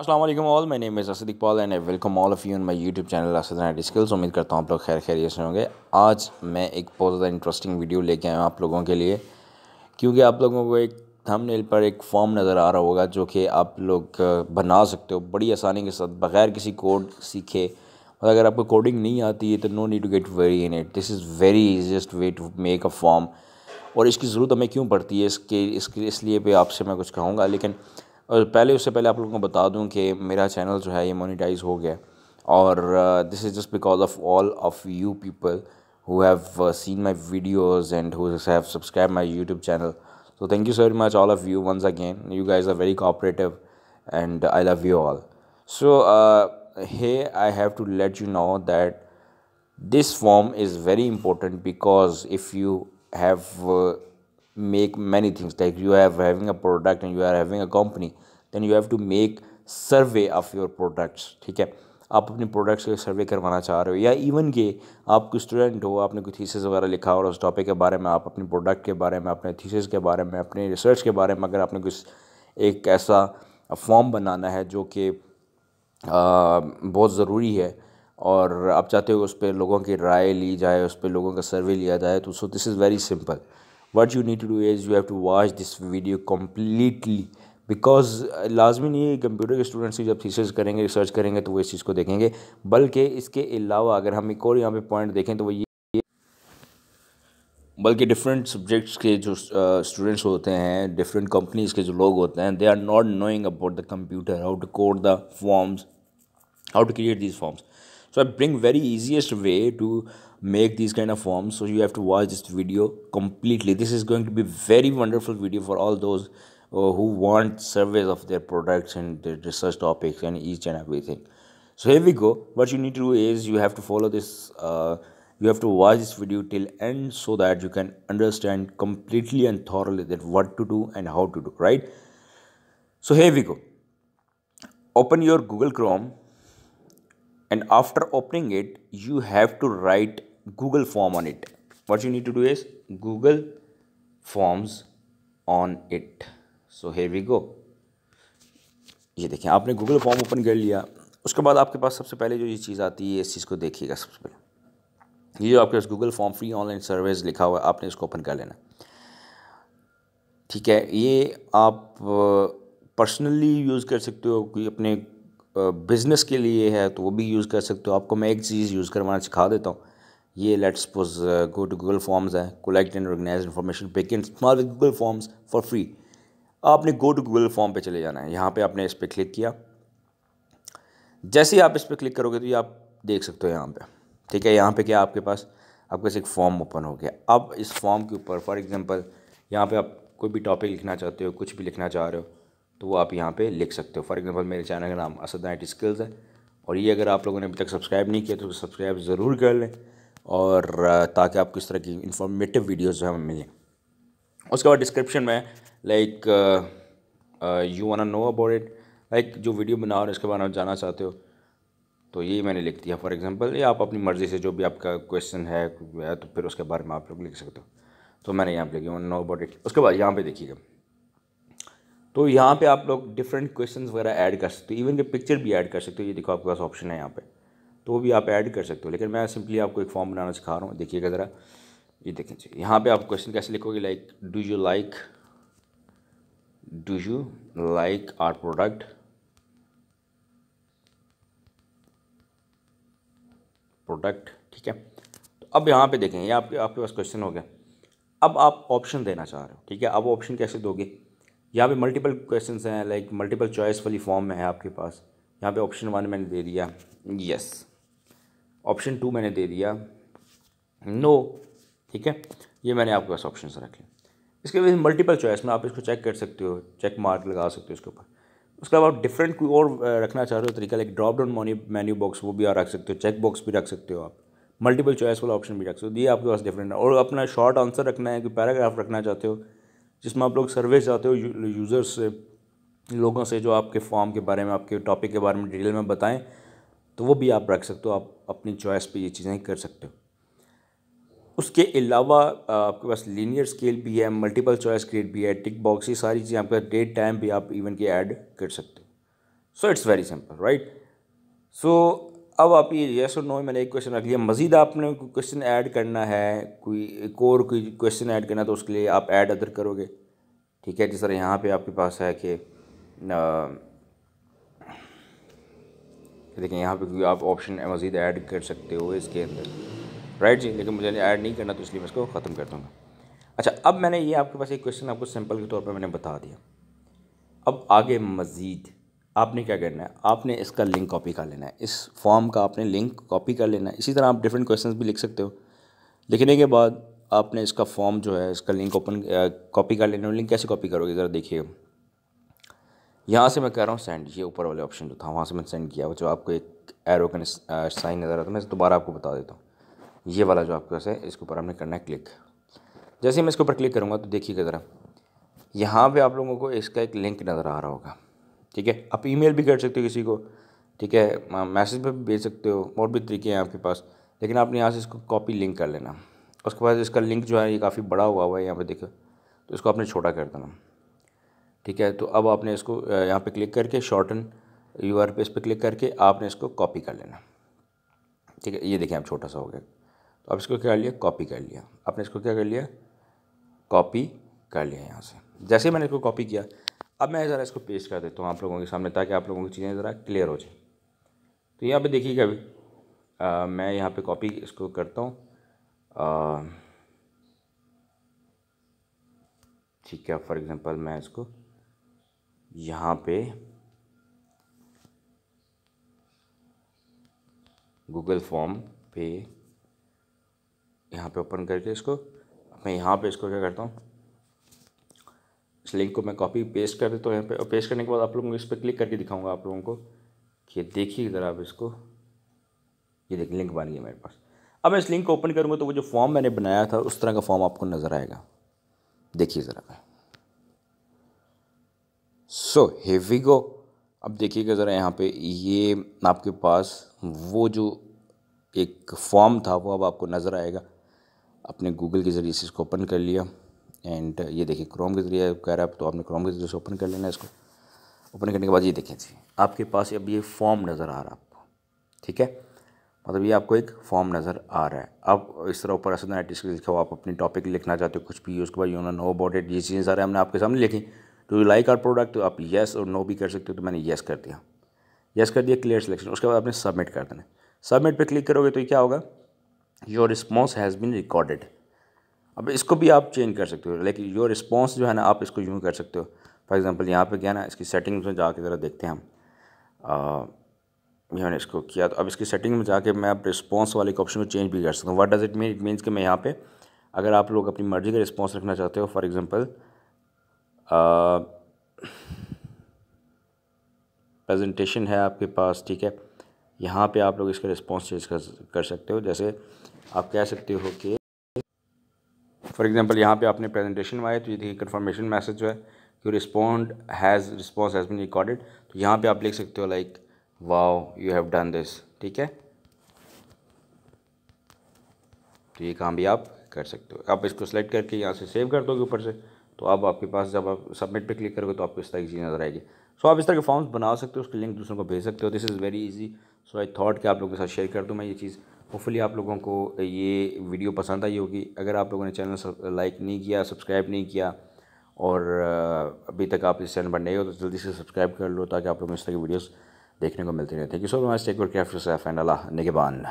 असलम ऑल my name is Asad Iqbal and I welcome all of you in my YouTube channel Asad night skills उम्मीद करता हूँ आप लोग खैर खैरियत से होंगे आज मैं एक बहुत ज़्यादा इंटरेस्टिंग वीडियो लेके आया हूँ आप लोगों के लिए क्योंकि आप लोगों को एक थंबनेल पर एक फॉर्म नज़र आ रहा होगा जो कि आप लोग बना सकते हो बड़ी आसानी के साथ बग़ैर किसी कोड सीखे और अगर आपको कोडिंग नहीं आती है तो no need to get very in it this is very easiest way to make a form और इसकी ज़रूरत हमें क्यों पड़ती है इसके इसके इसलिए भी आपसे मैं कुछ कहूँगा लेकिन और पहले उससे पहले आप लोगों को बता दूं कि मेरा चैनल जो है ये मोनिटाइज हो गया और this is just because of all of you people who have seen my videos and who have subscribe my YouTube channel so thank you so very much all of you once again you guys are very cooperative and I love you all so hey I have to let you know that this form is very important because if you have make many things like you have having a product and you are having a company then you have to make survey of your products ठीक है आप अपने products के सर्वे करवाना चाह रहे हो या इवन के आप कोई स्टूडेंट हो आपने कोई थीसिस वगैरह लिखा और उस टॉपिक के बारे में आप अपने प्रोडक्ट के बारे में अपने थीसिस के बारे में अपने रिसर्च के बारे में अगर आपने कुछ एक ऐसा फॉर्म बनाना है जो कि बहुत ज़रूरी है और आप चाहते हो उस पर लोगों की राय ली जाए उस पर लोगों का सर्वे लिया जाए तो so this is very simple what you need to do is you have to watch this video completely because uh, लाजमी नहीं है कंप्यूटर के स्टूडेंट्स जब थीसेस करेंगे रिसर्च करेंगे तो वो इस चीज़ को देखेंगे बल्कि इसके अलावा अगर हम एक और यहाँ पे पॉइंट देखें तो वो ये बल्कि डिफरेंट सब्जेक्ट्स के जो स्टूडेंट्स uh, होते हैं डिफरेंट कंपनीज़ के जो लोग होते हैं they are not knowing about the computer how to code the forms how to create these forms so I bring very easiest way to make these kind of forms so you have to watch this video completely this is going to be very wonderful video for all those uh, who want surveys of their products and their research topics and each and everything so here we go what you need to do is you have to follow this uh, you have to watch this video till end so that you can understand completely and thoroughly that what to do and how to do right so here we go open your google chrome and after opening it you have to write google form on it what you need to do is google forms on it so here we go ये देखें आपने Google form open कर लिया उसके बाद आपके पास सबसे पहले जो ये चीज़ आती है इस चीज़ को देखिएगा सबसे पहले ये जो आपके पास Google form free online service लिखा हुआ है आपने इसको ओपन कर लेना ठीक है ये आप पर्सनली यूज़ कर सकते हो कोई अपने बिज़नेस के लिए है तो वो भी यूज़ कर सकते हो आपको मैं एक चीज़ यूज़ करवाना सिखा देता हूँ ये let's suppose go to Google forms है collect and organise information pick in small with Google forms for free आपने गो टू गूगल फॉर्म पे चले जाना है यहाँ पे आपने इस पर क्लिक किया जैसे ही आप इस पर क्लिक करोगे तो ये आप देख सकते हो यहाँ पे ठीक है यहाँ पे क्या आपके पास आपके पास एक फॉर्म ओपन हो गया अब इस फॉर्म के ऊपर फॉर एग्जांपल यहाँ पे आप कोई भी टॉपिक लिखना चाहते हो कुछ भी लिखना चाह रहे हो तो वो आप यहाँ पे लिख सकते हो फॉर एग्जांपल मेरे चैनल का नाम असद नाइट स्किल्स है और ये अगर आप लोगों ने अभी तक सब्सक्राइब नहीं किया तो सब्सक्राइब ज़रूर कर लें और ताकि आपको इस तरह की इंफॉर्मेटिव वीडियोज़ जो है मिलें उसके बाद डिस्क्रिप्शन में like you one know about it like जो वीडियो बना और इसके बारे में जानना चाहते हो तो ये मैंने लिख दिया फॉर एग्जांपल ये आप अपनी मर्ज़ी से जो भी आपका क्वेश्चन है तो फिर उसके बारे में आप लोग लिख सकते हो तो मैंने यहाँ पे लिखी वन नो अबाउट इट उसके बाद यहाँ पे देखिएगा तो यहाँ पे आप लोग डिफरेंट क्वेश्चंस वगैरह ऐड कर सकते हो इवन के पिक्चर भी ऐड कर सकते हो ये देखो आपके पास ऑप्शन है यहाँ पर तो वो भी आप ऐड कर सकते हो लेकिन मैं सिंपली आपको एक फॉर्म बनाना सिखा रहा हूँ देखिएगा ज़रा ये देखें जी यहाँ पे आप क्वेश्चन कैसे लिखोगे like do you like do you like our product product ठीक है तो अब यहाँ पे देखें ये आपके आपके पास क्वेश्चन हो गया अब आप ऑप्शन देना चाह रहे हो ठीक है अब ऑप्शन कैसे दोगे यहाँ पे मल्टीपल क्वेश्चंस हैं लाइक मल्टीपल चॉइस वाली फॉर्म में है आपके पास यहाँ पे ऑप्शन वन मैंने दे दिया यस yes. ऑप्शन टू मैंने दे दिया नो ठीक है ये मैंने आपके पास ऑप्शन रख लिया इसके बाद मल्टीपल चॉइस में आप इसको चेक कर सकते हो चेक मार्क लगा सकते हो इसके ऊपर उसके अलावा आप डिफरेंट कोई और रखना चाह रहे हो तरीका like drop down menu box वो भी आप रख सकते हो चेक बॉक्स भी रख सकते हो आप मल्टीपल चॉइस वाला ऑप्शन भी रख सकते हो ये आपके पास डिफरेंट है और अपना शॉर्ट आंसर रखना है कोई पैराग्राफ रखना चाहते हो जिसमें आप लोग सर्वे चाहते हो यूज़र्स से लोगों से जो आपके फॉर्म के बारे में आपके टॉपिक के बारे में डिटेल में बताएं तो वो भी आप रख सकते हो आप अपनी चॉइस पे ये चीज़ें कर सकते हो उसके अलावा आपके पास लीनियर स्केल भी है मल्टीपल चॉइस क्रिएट भी है टिक बॉक्स ये सारी चीज़ें पास डेट टाइम भी आप इवन के ऐड कर सकते हो so it's very simple right so अब आप ये येस और नो मैंने एक क्वेश्चन रख लिया मजीद आपने कोई क्वेश्चन ऐड करना है कोई एक और कोई क्वेश्चन ऐड करना तो उसके लिए आप ऐड अदर करोगे ठीक है जिस तरह यहाँ पे आपके पास है कि देखें यहाँ पे आप ऑप्शन मज़ीद ऐड कर सकते हो इसके अंदर राइट जी लेकिन मुझे ऐड नहीं करना तो इसलिए मैं इसको ख़त्म कर दूँगा अच्छा अब मैंने ये आपके पास एक क्वेश्चन आपको सिंपल के तौर पर मैंने बता दिया अब आगे मज़ीद आपने क्या करना है आपने इसका लिंक कॉपी कर लेना है इस फॉर्म का आपने लिंक कॉपी कर लेना है इसी तरह आप डिफरेंट क्वेश्चंस भी लिख सकते हो लिखने के बाद आपने इसका फॉर्म जो है इसका लिंक ओपन कॉपी कर लेना है लिंक कैसे कॉपी करोगे ज़रा देखिएगा यहाँ से मैं कह रहा हूँ सेंड ये ऊपर वाले ऑप्शन जो था वहाँ से मैंने सेंड किया जो आपको एक एरो का साइन नज़र आता मैं दोबारा आपको बता देता हूँ ये वाला जो आपके पास है इसके ऊपर आपने करना है क्लिक जैसे मैं इसके ऊपर क्लिक करूँगा तो देखिएगा ज़रा यहाँ पे आप लोगों को इसका एक लिंक नज़र आ रहा होगा ठीक है आप ईमेल भी कर सकते हो किसी को ठीक है मैसेज पर भी भेज सकते हो और भी तरीके हैं आपके पास लेकिन आपने यहाँ से इसको कॉपी लिंक कर लेना उसके बाद इसका लिंक जो है ये काफ़ी बड़ा हुआ हुआ है यहाँ पे देखो तो इसको आपने छोटा कर देना ठीक है तो अब आपने इसको यहाँ पे क्लिक करके शॉर्टन यू आर पे इस पर क्लिक करके आपने इसको कॉपी कर लेना ठीक है ये देखें आप छोटा सा हो गया तो अब इसको क्या कर लिया कॉपी कर लिया आपने इसको क्या कर लिया कॉपी कर लिया यहाँ से जैसे मैंने इसको कॉपी किया अब मैं ज़रा इसको पेस्ट कर देता हूँ आप लोगों के सामने ताकि आप लोगों की चीज़ें ज़रा क्लियर हो जाए तो यहाँ पर देखिएगा अभी मैं यहाँ पर कॉपी इसको करता हूँ ठीक है फॉर एग्ज़ाम्पल मैं इसको यहाँ पे गूगल फॉर्म पे यहाँ पे ओपन करके इसको मैं यहाँ पे इसको क्या करता हूँ इस लिंक को मैं कॉपी पेस्ट कर देता हूँ यहाँ पे और पेस्ट करने के बाद आप लोगों को इस पर क्लिक करके दिखाऊंगा आप लोगों को कि देखिए ज़रा आप इसको ये देखिए लिंक बन गया मेरे पास अब मैं इस लिंक को ओपन करूँगा तो वो जो फॉर्म मैंने बनाया था उस तरह का फॉर्म आपको नज़र आएगा देखिए ज़रा मैं सो हेवी गो अब देखिएगा ज़रा यहाँ पे ये आपके पास वो जो एक फॉर्म था वो अब आपको नज़र आएगा अपने गूगल के ज़रिए से इसको ओपन कर लिया एंड ये देखिए क्रोम के ज़रिए कह रहा है तो आपने क्रोम के ज़रिए से ओपन कर लेना इसको ओपन करने के बाद ये देखें जी आपके पास अब ये फॉर्म नज़र आ रहा है आपको ठीक है मतलब ये आपको एक फॉर्म नज़र आ रहा है अब इस तरह ऊपर असद आर्टिस्ट लिखा हो आप अपनी टॉपिक लिखना चाहते हो कुछ भी उसके बाद यू नो अबाउट इट ये चीज़ें सारे हमने आपके सामने लिखी do you like our product तो आप येस और नो भी कर सकते हो तो मैंने येस कर दिया येस कर दिया क्लियर सिलेक्शन उसके बाद आपने सबमिट कर देना सबमिट पर क्लिक करोगे तो क्या होगा your response has been recorded अब इसको भी आप चेंज कर सकते हो लेकिन योर रिस्पॉन्स जो है ना आप इसको यूँ कर सकते हो फॉर एग्ज़ाम्पल यहाँ पे क्या ना इसकी सेटिंग्स में जाके ज़रा देखते हैं हम मैंने इसको किया तो अब इसकी सेटिंग में जाके मैं अब रिस्पॉन्स वाले के ऑप्शन को चेंज भी कर सकता हूँ what does it mean it means कि मैं यहाँ पे अगर आप लोग अपनी मर्ज़ी का रिस्पॉन्स रखना चाहते हो फॉर एग्ज़ाम्पल प्रेजेंटेशन है आपके पास ठीक है यहाँ पे आप लोग इसका रिस्पॉन्स चेंज कर सकते हो जैसे आप कह सकते हो कि फॉर एग्जांपल यहाँ पे आपने प्रेजेंटेशन में तो ये देखिए कन्फर्मेशन मैसेज जो है कि respond has response has been recorded तो यहाँ पे आप लिख सकते हो like wow you have done this ठीक है तो ये काम भी आप कर सकते हो आप इसको सेलेक्ट करके यहाँ से सेव कर दोगे ऊपर से तो अब आपके पास जब आप सबमिट पे क्लिक करोगे तो आपको इस तरह की चीज़ नजर आएगी सो आप इस तरह के फॉर्म्स बना सकते हो उसके लिंक दूसरों को भेज सकते हो this is very easy so I thought कि आप लोगों के साथ शेयर कर दूँ मैं ये चीज़ होपफुली आप लोगों को ये वीडियो पसंद आई होगी अगर आप लोगों ने चैनल लाइक नहीं किया सब्सक्राइब नहीं किया और अभी तक आप इस चैनल पर नहीं हो तो जल्दी से सब्सक्राइब कर लो ताकि आप लोगों को इस तरह की वीडियोज़ देखने को मिलती रहे thank you so much tech और क्राफ्ट एंड अल्लाह निगबान